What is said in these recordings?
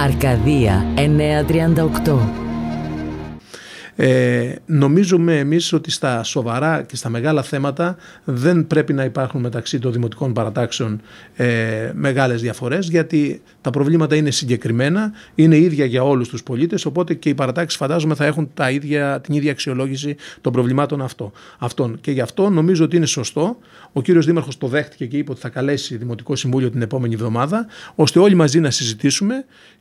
Αρκαδία 938 ε, νομίζουμε εμείς ότι στα σοβαρά και στα μεγάλα θέματα δεν πρέπει να υπάρχουν μεταξύ των δημοτικών παρατάξεων ε, μεγάλες διαφορές γιατί τα προβλήματα είναι συγκεκριμένα, είναι ίδια για όλους τους πολίτες οπότε και οι παρατάξεις φαντάζομαι θα έχουν τα ίδια, την ίδια αξιολόγηση των προβλημάτων αυτό, αυτών. Και γι' αυτό νομίζω ότι είναι σωστό, ο κύριος Δήμαρχος το δέχτηκε και είπε ότι θα καλέσει Δημοτικό Συμβούλιο την επόμενη εβδομάδα ώστε όλοι μαζί να συζητήσουμε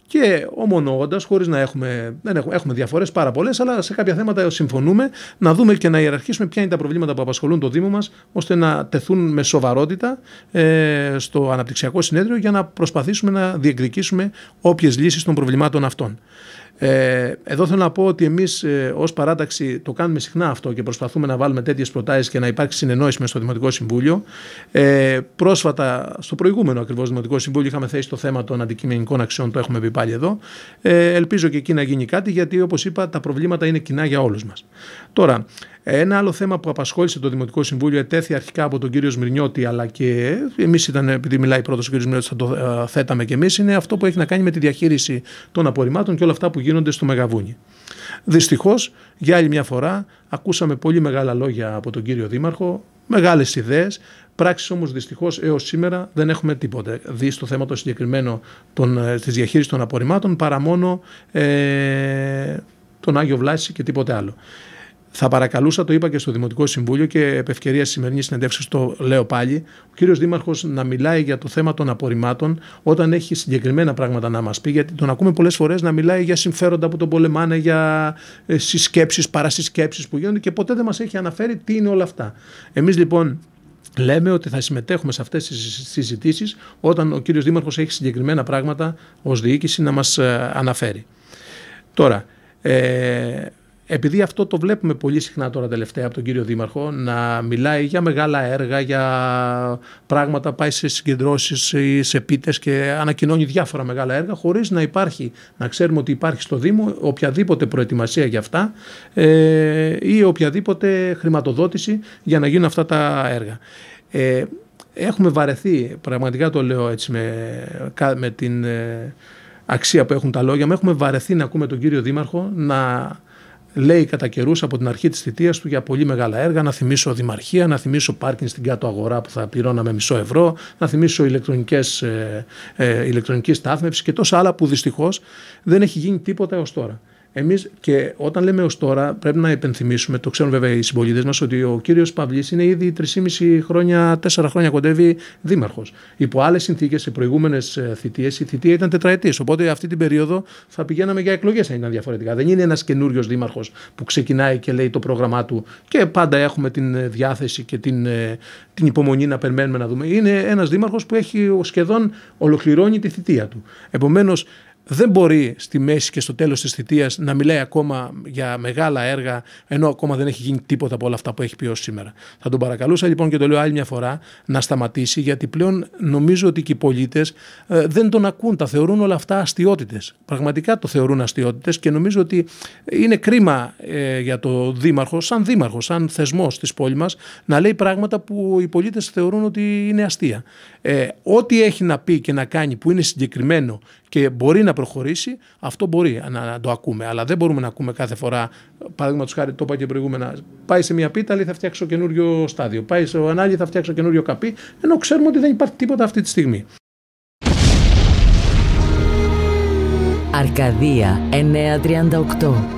και ομονοώντας χωρίς να έχουμε, δεν έχουμε, διαφορές πάρα πολλές, αλλά σε κάποια κάποια θέματα συμφωνούμε, να δούμε και να ιεραρχήσουμε ποια είναι τα προβλήματα που απασχολούν το Δήμο μας, ώστε να τεθούν με σοβαρότητα ε, στο αναπτυξιακό συνέδριο για να προσπαθήσουμε να διεκδικήσουμε όποιες λύσεις των προβλημάτων αυτών. Ε, εδώ θέλω να πω ότι εμείς ε, ως παράταξη το κάνουμε συχνά αυτό και προσπαθούμε να βάλουμε τέτοιες προτάσεις και να υπάρξει συνεννόηση με στο Δημοτικό Συμβούλιο. Ε, πρόσφατα, στο προηγούμενο ακριβώς Δημοτικό Συμβούλιο, είχαμε θέσει το θέμα των αντικειμενικών αξιών, το έχουμε πει πάλι εδώ. Ε, ελπίζω και εκεί να γίνει κάτι, γιατί όπως είπα, τα προβλήματα είναι κοινά για όλους μας. Τώρα, ένα άλλο θέμα που απασχόλησε το Δημοτικό Συμβούλιο ετέθη αρχικά από τον κύριο Σμυρνιώτη, αλλά και εμείς ήταν, επειδή μιλάει πρώτος ο κύριος Σμυρνιώτης, θα το ε, θέταμε κι εμείς, είναι αυτό που έχει να κάνει με τη διαχείριση των απορριμμάτων και όλα αυτά που γίνονται στο Μεγαβούνι. Δυστυχώς, για άλλη μια φορά, ακούσαμε πολύ μεγάλα λόγια από τον κύριο Δήμαρχο, μεγάλες ιδέες. Πράξεις όμως δυστυχώς έως σήμερα δεν έχουμε τίποτα δει στο θέμα το συγκεκριμένο ε, της διαχείρισης των απορριμμάτων παρά μόνο ε, τον Άγιο Βλάση και τίποτε άλλο. Θα παρακαλούσα, το είπα και στο Δημοτικό Συμβούλιο και επ' ευκαιρίας σημερινής συνέντευξη το λέω πάλι, ο κύριος Δήμαρχος να μιλάει για το θέμα των απορριμμάτων όταν έχει συγκεκριμένα πράγματα να μας πει, γιατί τον ακούμε πολλές φορές να μιλάει για συμφέροντα που τον πολεμάνε, για ε, συσκέψεις, παρασυσκέψεις που γίνονται και ποτέ δεν μας έχει αναφέρει τι είναι όλα αυτά. Εμείς λοιπόν Λέμε ότι θα συμμετέχουμε σε αυτές τις συζητήσεις όταν ο κύριος Δήμαρχος έχει συγκεκριμένα πράγματα ως διοίκηση να μας ε, αναφέρει. Τώρα, ε, επειδή αυτό το βλέπουμε πολύ συχνά τώρα τελευταία από τον κύριο Δήμαρχο να μιλάει για μεγάλα έργα, για πράγματα, πάει σε συγκεντρώσεις ή σε πίτες και ανακοινώνει διάφορα μεγάλα έργα χωρίς να υπάρχει, να ξέρουμε ότι υπάρχει στο Δήμο οποιαδήποτε προετοιμασία για αυτά ε, ή οποιαδήποτε χρηματοδότηση για να γίνουν αυτά τα έργα. Ε, έχουμε βαρεθεί, πραγματικά το λέω έτσι με, με την ε, αξία που έχουν τα λόγια με έχουμε βαρεθεί να ακούμε τον κύριο Δήμαρχο να λέει κατά καιρούς από την αρχή της θητείας του για πολύ μεγάλα έργα. Να θυμίσω δημαρχία, να θυμίσω πάρκινγκ στην κάτω αγορά που θα πληρώναμε μισό ευρώ, να θυμίσω ηλεκτρονικές, ε, ε, ηλεκτρονική στάθμευση και τόσα άλλα που δυστυχώς δεν έχει γίνει τίποτα έως τώρα. Εμείς και όταν λέμε ως τώρα, πρέπει να υπενθυμίσουμε, το ξέρουν βέβαια οι συμπολίτες μας, ότι ο κύριος Παυλής είναι ήδη 3,5 χρόνια, 4 χρόνια κοντεύει δήμαρχος. Υπό άλλες συνθήκες, σε προηγούμενες ε, θητείες, η θητεία ήταν τετραετής. Οπότε αυτή την περίοδο θα πηγαίναμε για εκλογές, αν ήταν διαφορετικά. Δεν είναι ένας καινούριος δήμαρχος που ξεκινάει και λέει το πρόγραμμά του και πάντα έχουμε την ε, διάθεση και την, ε, την υπομονή να περιμένουμε να δούμε. Είναι ένας δήμαρχος που έχει σχεδόν ολοκληρώνει τη θητεία του. Επομένως, δεν μπορεί στη μέση και στο τέλος της θητείας να μιλάει ακόμα για μεγάλα έργα ενώ ακόμα δεν έχει γίνει τίποτα από όλα αυτά που έχει πει ως σήμερα. Θα τον παρακαλούσα λοιπόν και το λέω άλλη μια φορά να σταματήσει γιατί πλέον νομίζω ότι και οι πολίτες ε, δεν τον ακούν, τα θεωρούν όλα αυτά αστείωτητες. Πραγματικά το θεωρούν αστείωτητες και νομίζω ότι είναι κρίμα ε, για το δήμαρχο, σαν δήμαρχο, σαν θεσμός της πόλης μας να λέει πράγματα που οι πολίτες θεωρούν ότι είναι αστεία. Ε, ό,τι έχει να πει και να κάνει που είναι συγκεκριμένο και μπορεί να προχωρήσει, αυτό μπορεί να, το ακούμε. Αλλά δεν μπορούμε να ακούμε κάθε φορά, παραδείγματος χάρη, το είπα και προηγούμενα, πάει σε μια πίταλη, θα φτιάξω καινούριο στάδιο. Πάει σε ανάγκη, θα φτιάξω καινούριο καπί, ενώ ξέρουμε ότι δεν υπάρχει τίποτα αυτή τη στιγμή. Αρκαδία 938